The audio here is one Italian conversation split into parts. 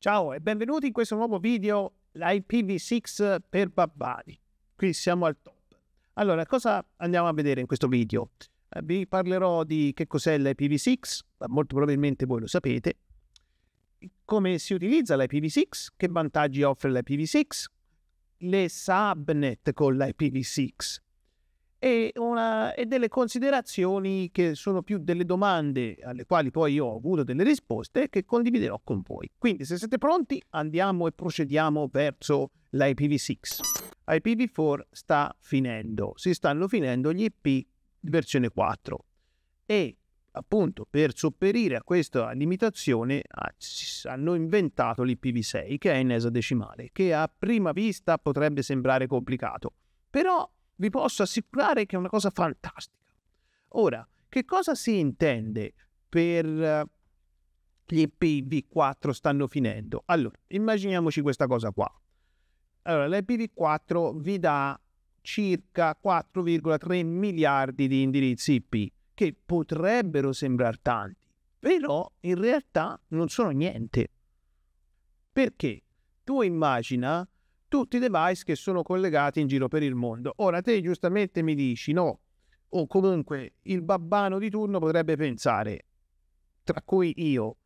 Ciao e benvenuti in questo nuovo video, l'IPv6 per barbari. Qui siamo al top. Allora, cosa andiamo a vedere in questo video? Eh, vi parlerò di che cos'è l'IPv6, molto probabilmente voi lo sapete, come si utilizza l'IPv6, che vantaggi offre l'IPv6, le subnet con l'IPv6, e, una, e, delle considerazioni che sono più delle domande alle quali poi io ho avuto delle risposte che condividerò con voi. Quindi se siete pronti andiamo e procediamo verso l'IPv6. IPv4 sta finendo, si stanno finendo gli IP versione 4 e appunto per sopperire a questa limitazione ah, hanno inventato l'IPv6 che è in esadecimale che a prima vista potrebbe sembrare complicato però vi posso assicurare che è una cosa fantastica. Ora, che cosa si intende per eh, gli IPv4 stanno finendo? Allora, immaginiamoci questa cosa qua. Allora, l'IPv4 vi dà circa 4,3 miliardi di indirizzi IP, che potrebbero sembrare tanti, però in realtà non sono niente. Perché tu immagina tutti i device che sono collegati in giro per il mondo. Ora te giustamente mi dici no, o comunque il babbano di turno potrebbe pensare, tra cui io,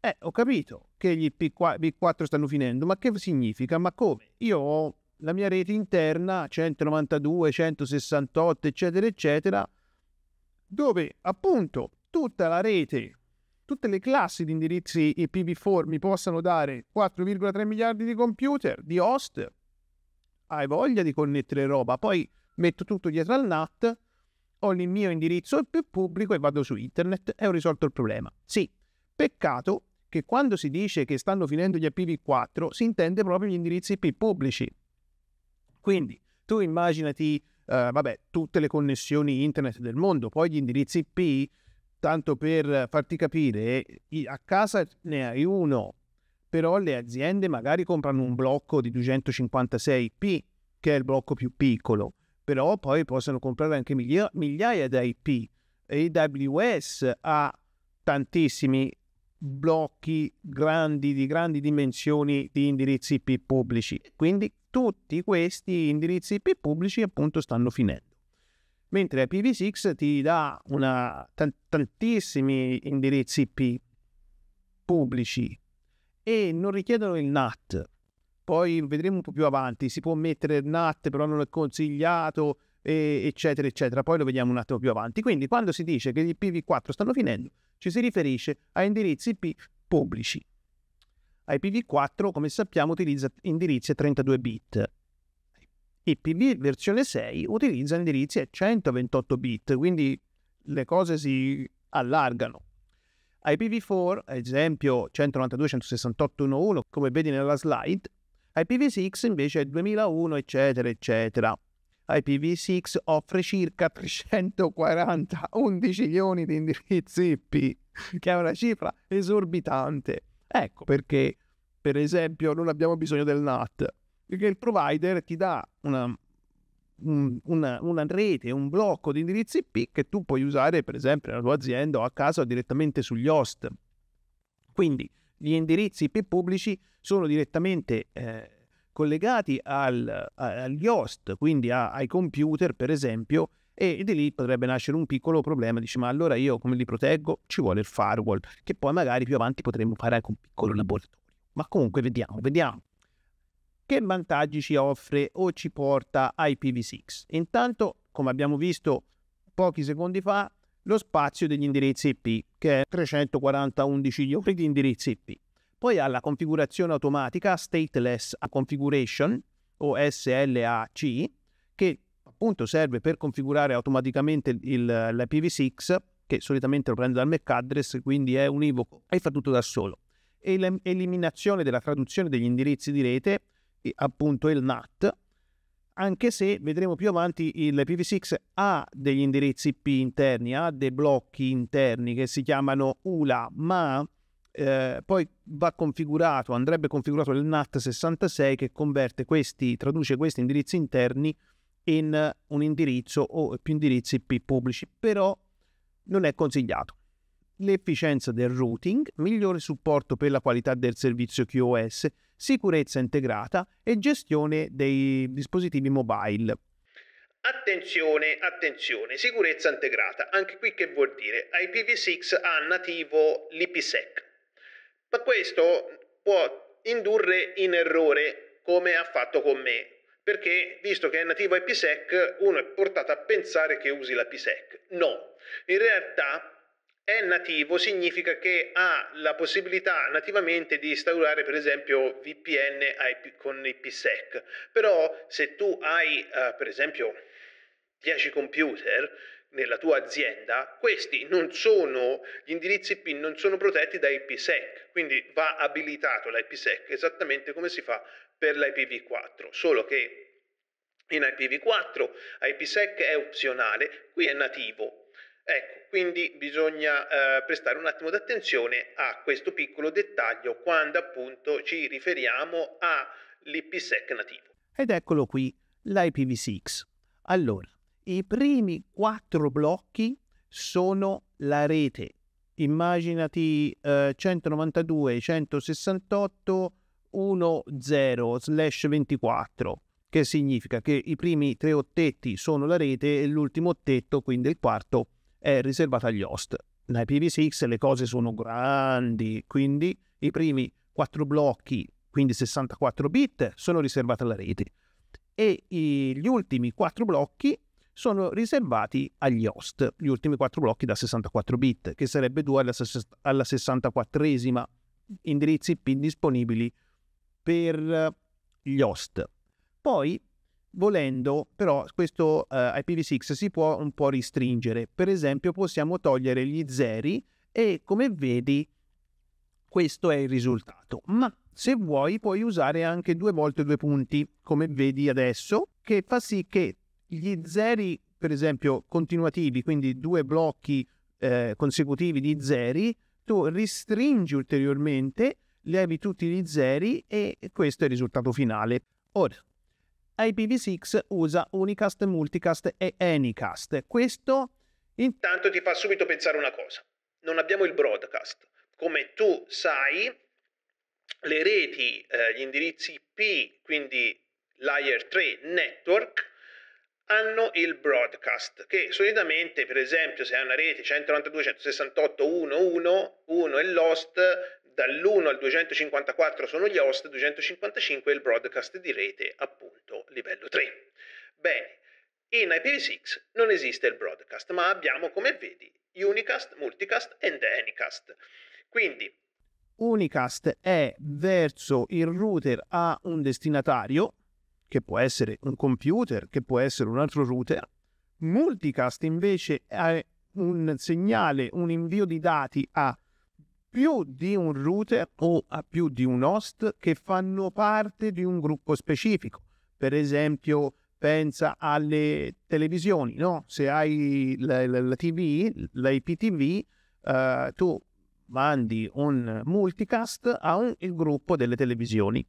eh, ho capito che gli P4 stanno finendo, ma che significa? Ma come? Io ho la mia rete interna 192, 168, eccetera, eccetera, dove appunto tutta la rete tutte le classi di indirizzi IPv4 mi possano dare 4,3 miliardi di computer, di host, hai voglia di connettere roba. Poi metto tutto dietro al NAT, ho il mio indirizzo IP pubblico e vado su internet e ho risolto il problema. Sì, peccato che quando si dice che stanno finendo gli IPv4 si intende proprio gli indirizzi IP pubblici. Quindi tu immaginati, eh, vabbè, tutte le connessioni internet del mondo, poi gli indirizzi IP tanto per farti capire, a casa ne hai uno, però le aziende magari comprano un blocco di 256p, che è il blocco più piccolo, però poi possono comprare anche miglia- migliaia di IP. AWS ha tantissimi blocchi grandi di grandi dimensioni di indirizzi IP pubblici, quindi tutti questi indirizzi IP pubblici appunto stanno finendo mentre IPv6 ti dà una, t- tantissimi indirizzi IP pubblici e non richiedono il NAT. Poi vedremo un po' più avanti, si può mettere il NAT, però non è consigliato, e, eccetera, eccetera. Poi lo vediamo un attimo più avanti. Quindi quando si dice che gli IPv4 stanno finendo, ci si riferisce a indirizzi IP pubblici. IPv4, come sappiamo, utilizza indirizzi a 32 bit e PB versione 6 utilizza indirizzi a 128 bit, quindi le cose si allargano. IPv4, ad esempio 192.168.1.1, come vedi nella slide, IPv6 invece è 2001, eccetera, eccetera. IPv6 offre circa 340 11 milioni di indirizzi IP, che è una cifra esorbitante. Ecco perché, per esempio, non abbiamo bisogno del NAT, perché il provider ti dà una, una, una, rete, un blocco di indirizzi IP che tu puoi usare per esempio nella tua azienda o a casa direttamente sugli host. Quindi gli indirizzi IP pubblici sono direttamente eh, collegati al, agli host, quindi a, ai computer per esempio, e di lì potrebbe nascere un piccolo problema, dici ma allora io come li proteggo? Ci vuole il firewall, che poi magari più avanti potremmo fare anche un piccolo laboratorio. Ma comunque vediamo, vediamo che vantaggi ci offre o ci porta IPv6? Intanto, come abbiamo visto pochi secondi fa, lo spazio degli indirizzi IP, che è 340 11 di indirizzi IP. Poi ha la configurazione automatica Stateless Configuration, o SLAC, che appunto serve per configurare automaticamente il, l'IPv6, che solitamente lo prende dal MAC address, quindi è univoco e fa tutto da solo. E l'eliminazione della traduzione degli indirizzi di rete appunto il NAT, anche se vedremo più avanti il PV6 ha degli indirizzi IP interni, ha dei blocchi interni che si chiamano ULA, ma eh, poi va configurato, andrebbe configurato il NAT66 che converte questi, traduce questi indirizzi interni in un indirizzo o più indirizzi IP pubblici, però non è consigliato l'efficienza del routing, migliore supporto per la qualità del servizio QoS, sicurezza integrata e gestione dei dispositivi mobile. Attenzione, attenzione, sicurezza integrata, anche qui che vuol dire? IPv6 ha nativo l'IPsec, ma questo può indurre in errore come ha fatto con me, perché visto che è nativo IPsec uno è portato a pensare che usi l'IPsec. No, in realtà è nativo significa che ha la possibilità nativamente di instaurare per esempio VPN IP, con IPsec, però se tu hai eh, per esempio 10 computer nella tua azienda, questi non sono, gli indirizzi IP non sono protetti da IPsec, quindi va abilitato l'IPsec esattamente come si fa per l'IPv4, solo che in IPv4 IPsec è opzionale, qui è nativo, Ecco, quindi bisogna eh, prestare un attimo d'attenzione a questo piccolo dettaglio quando appunto ci riferiamo all'IPsec nativo. Ed eccolo qui, l'IPv6. Allora, i primi quattro blocchi sono la rete. Immaginati eh, 192, 168, 10 slash 24 che significa che i primi tre ottetti sono la rete e l'ultimo ottetto, quindi il quarto, è è riservata agli host. Nei pv 6 le cose sono grandi, quindi i primi 4 blocchi, quindi 64 bit, sono riservati alla rete e gli ultimi 4 blocchi sono riservati agli host, gli ultimi 4 blocchi da 64 bit, che sarebbe 2 alla, alla 64esima indirizzi IP disponibili per gli host. Poi Volendo, però, questo uh, eh, IPv6 si può un po' restringere. Per esempio, possiamo togliere gli zeri e come vedi questo è il risultato. Ma se vuoi puoi usare anche due volte due punti, come vedi adesso, che fa sì che gli zeri, per esempio, continuativi, quindi due blocchi eh, consecutivi di zeri, tu restringi ulteriormente, levi tutti gli zeri e questo è il risultato finale. Ora, IPv6 usa Unicast, Multicast e Anycast. Questo intanto ti fa subito pensare una cosa. Non abbiamo il broadcast. Come tu sai, le reti, eh, gli indirizzi IP, quindi layer 3 network, hanno il broadcast, che solitamente, per esempio, se hai una rete 192.168.1.1, e l'host, dall'1 al 254 sono gli host, 255 è il broadcast di rete, appunto, livello 3. Bene, in IPv6 non esiste il broadcast, ma abbiamo, come vedi, unicast, multicast e anycast. Quindi unicast è verso il router a un destinatario, che può essere un computer, che può essere un altro router. Multicast invece è un segnale, un invio di dati a più di un router o a più di un host che fanno parte di un gruppo specifico. Per esempio, pensa alle televisioni, no? Se hai la, la, la TV, l'IPTV, eh, tu mandi un multicast a un, gruppo delle televisioni.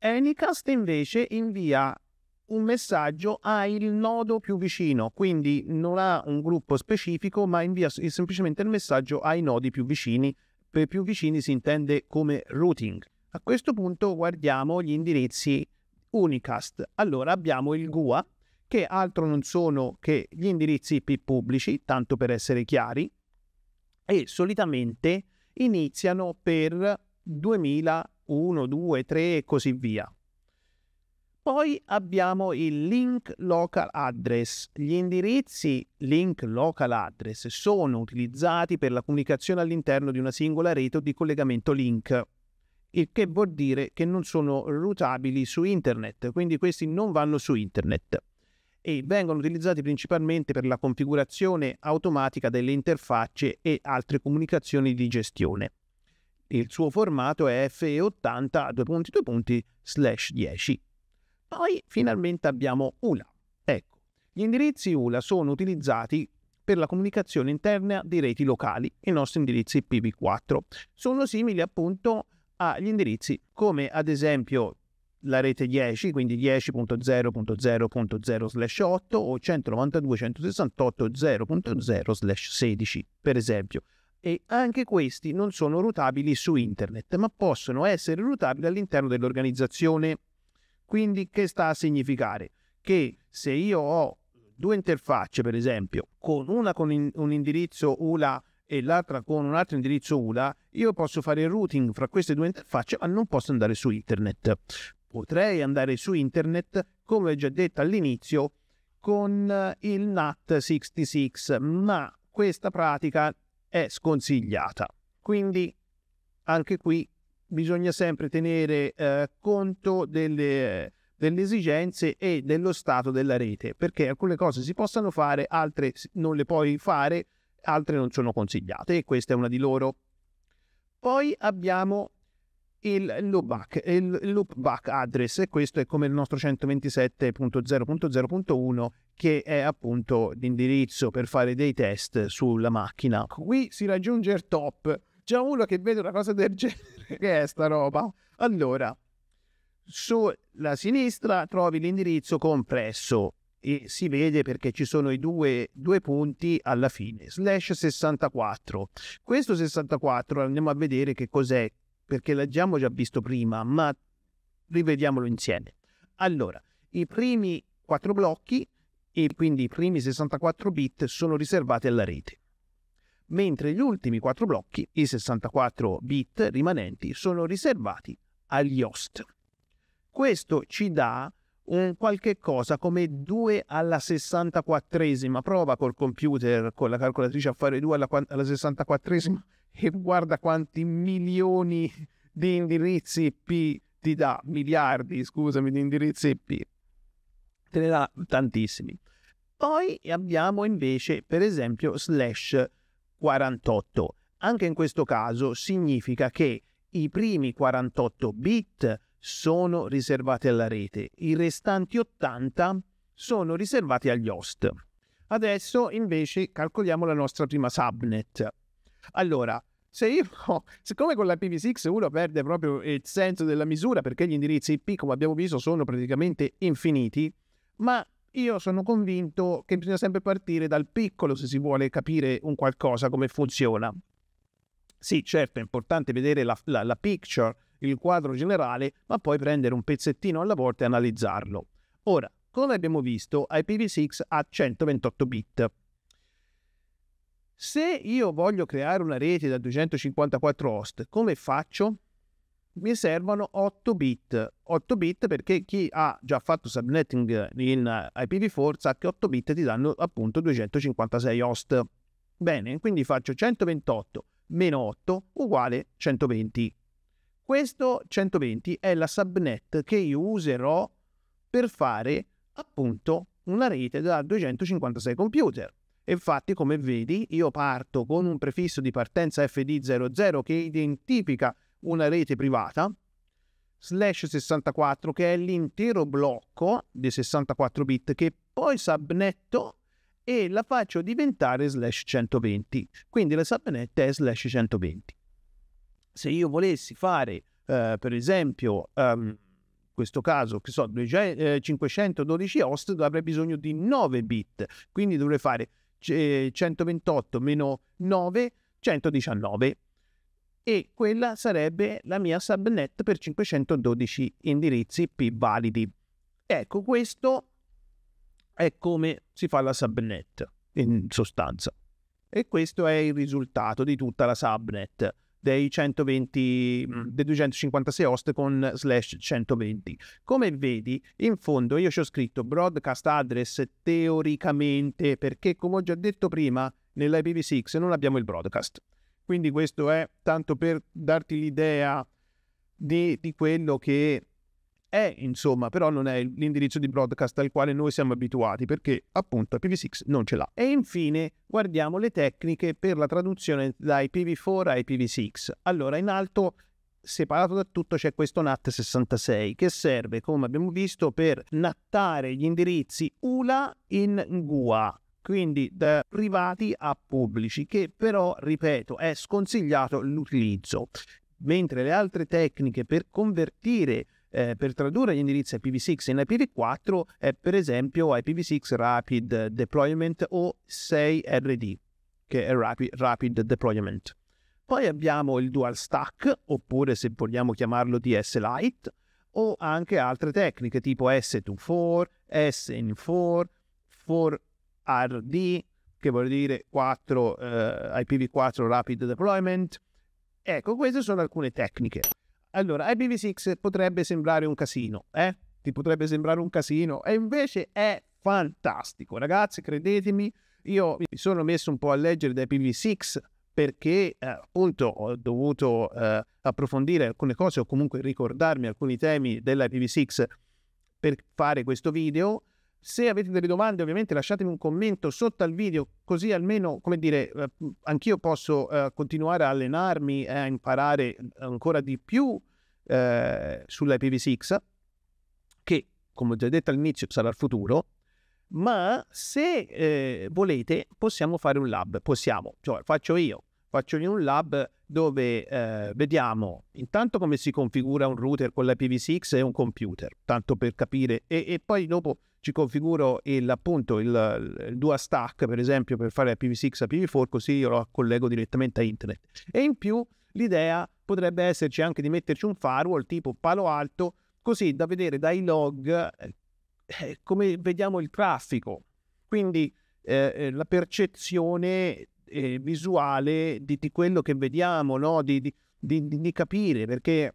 Anycast invece invia un messaggio a ah, il nodo più vicino, quindi non ha un gruppo specifico, ma invia semplicemente il messaggio ai nodi più vicini. Per più vicini si intende come routing. A questo punto guardiamo gli indirizzi unicast. Allora abbiamo il GUA, che altro non sono che gli indirizzi IP pubblici, tanto per essere chiari, e solitamente iniziano per 2000, 1, 2, 3 e così via. Poi abbiamo il link local address. Gli indirizzi link local address sono utilizzati per la comunicazione all'interno di una singola rete o di collegamento link, il che vuol dire che non sono routabili su internet, quindi questi non vanno su internet e vengono utilizzati principalmente per la configurazione automatica delle interfacce e altre comunicazioni di gestione. Il suo formato è FE80 2.2.10. Poi finalmente abbiamo ULA. Ecco, gli indirizzi ULA sono utilizzati per la comunicazione interna di reti locali, i nostri indirizzi IPv4. Sono simili appunto agli indirizzi come ad esempio la rete 10, quindi 10.0.0.0/8 o 192.168.0.0/16, per esempio. E anche questi non sono rutabili su internet, ma possono essere rutabili all'interno dell'organizzazione quindi che sta a significare? Che se io ho due interfacce, per esempio, con una con in, un indirizzo ULA e l'altra con un altro indirizzo ULA, io posso fare il routing fra queste due interfacce, ma non posso andare su internet. Potrei andare su internet, come ho già detto all'inizio, con eh, il NAT66, ma questa pratica è sconsigliata. Quindi anche qui bisogna sempre tenere eh, conto delle, delle, esigenze e dello stato della rete, perché alcune cose si possono fare, altre non le puoi fare, altre non sono consigliate e questa è una di loro. Poi abbiamo il loopback, il loopback address e questo è come il nostro 127.0.0.1 che è appunto l'indirizzo per fare dei test sulla macchina. Qui si raggiunge il top Già uno che vede una cosa del genere, che è sta roba? Allora, sulla sinistra trovi l'indirizzo compresso e si vede perché ci sono i due, due, punti alla fine, slash 64. Questo 64 andiamo a vedere che cos'è, perché l'abbiamo già visto prima, ma rivediamolo insieme. Allora, i primi quattro blocchi e quindi i primi 64 bit sono riservati alla rete mentre gli ultimi quattro blocchi, i 64 bit rimanenti, sono riservati agli host. Questo ci dà un qualche cosa come 2 alla 64esima. Prova col computer, con la calcolatrice a fare 2 alla, alla 64esima e guarda quanti milioni di indirizzi IP ti dà, miliardi, scusami, di indirizzi IP. Te ne dà tantissimi. Poi abbiamo invece, per esempio, slash 48. Anche in questo caso significa che i primi 48 bit sono riservati alla rete, i restanti 80 sono riservati agli host. Adesso invece calcoliamo la nostra prima subnet. Allora, se io, siccome con la PV6 uno perde proprio il senso della misura perché gli indirizzi IP, come abbiamo visto, sono praticamente infiniti, ma io sono convinto che bisogna sempre partire dal piccolo se si vuole capire un qualcosa, come funziona. Sì, certo, è importante vedere la, la, la picture, il quadro generale, ma poi prendere un pezzettino alla volta e analizzarlo. Ora, come abbiamo visto, IPv6 ha 128 bit. Se io voglio creare una rete da 254 host, come faccio? mi servono 8 bit. 8 bit perché chi ha già fatto subnetting in IPv4 sa che 8 bit ti danno appunto 256 host. Bene, quindi faccio 128 meno 8 uguale 120. Questo 120 è la subnet che io userò per fare appunto una rete da 256 computer. Infatti, come vedi, io parto con un prefisso di partenza FD00 che identifica una rete privata slash 64 che è l'intero blocco di 64 bit che poi subnetto e la faccio diventare slash 120 quindi la subnet è slash 120 se io volessi fare eh, per esempio um, questo caso che so 512 eh, host avrei bisogno di 9 bit quindi dovrei fare 128 eh, meno 9 119 e quella sarebbe la mia subnet per 512 indirizzi IP validi. Ecco, questo è come si fa la subnet in sostanza. E questo è il risultato di tutta la subnet dei 120 mm, dei 256 host con slash 120 come vedi in fondo io ci ho scritto broadcast address teoricamente perché come ho già detto prima nell'IPv6 non abbiamo il broadcast quindi questo è tanto per darti l'idea di, di quello che è, insomma, però non è l'indirizzo di broadcast al quale noi siamo abituati perché appunto IPv6 non ce l'ha. E infine guardiamo le tecniche per la traduzione da IPv4 a IPv6. Allora, in alto separato da tutto c'è questo NAT66 che serve, come abbiamo visto, per nattare gli indirizzi ULA in GUA quindi da privati a pubblici, che però, ripeto, è sconsigliato l'utilizzo, mentre le altre tecniche per convertire eh, per tradurre gli indirizzi IPv6 in IPv4 è per esempio IPv6 Rapid Deployment o 6RD, che è Rapid, Rapid Deployment. Poi abbiamo il Dual Stack, oppure se vogliamo chiamarlo DS Lite, o anche altre tecniche tipo S24, SN4, 4 RD, che vuol dire 4, eh, IPv4 Rapid Deployment. Ecco, queste sono alcune tecniche. Allora, IPv6 potrebbe sembrare un casino, eh? Ti potrebbe sembrare un casino, e invece è fantastico, ragazzi, credetemi. Io mi sono messo un po' a leggere da IPv6 perché eh, appunto ho dovuto eh, approfondire alcune cose o comunque ricordarmi alcuni temi dell'IPv6 per fare questo video se avete delle domande, ovviamente lasciatemi un commento sotto al video, così almeno, come dire, eh, anch'io posso eh, continuare a allenarmi e a imparare ancora di più eh, sull'IPv6, che, come ho già detto all'inizio, sarà il futuro. Ma se eh, volete, possiamo fare un lab. Possiamo, cioè faccio io, faccio in un lab dove eh, vediamo intanto come si configura un router con l'IPv6 e un computer, tanto per capire, e, e poi dopo ci configuro il, appunto il, il Dua Stack, per esempio, per fare IPv6 a IPv4, così io lo collego direttamente a internet. E in più l'idea potrebbe esserci anche di metterci un firewall tipo palo alto, così da vedere dai log eh, come vediamo il traffico. Quindi eh, eh la percezione eh, visuale di, di, quello che vediamo, no? di, di, di, capire perché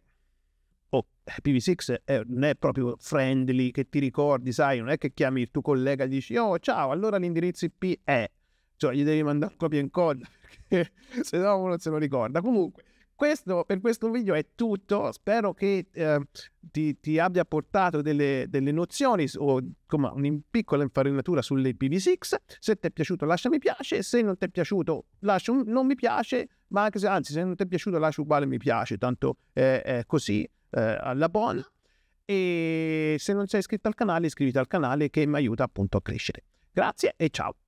oh, PV6 è, non è proprio friendly che ti ricordi, sai, non è che chiami il tuo collega e dici oh ciao, allora l'indirizzo IP è, cioè gli devi mandare copia e incolla perché se no uno non se lo ricorda. Comunque questo, per questo video è tutto, spero che eh, ti, ti, abbia portato delle, delle nozioni o come una piccola infarinatura sulle PV6. Se ti è piaciuto lascia mi piace, se non ti è piaciuto lascia un non mi piace, ma anche se, anzi se non ti è piaciuto lascia uguale mi piace, tanto eh, è così eh, alla buona. E se non sei iscritto al canale iscriviti al canale che mi aiuta appunto a crescere. Grazie e ciao!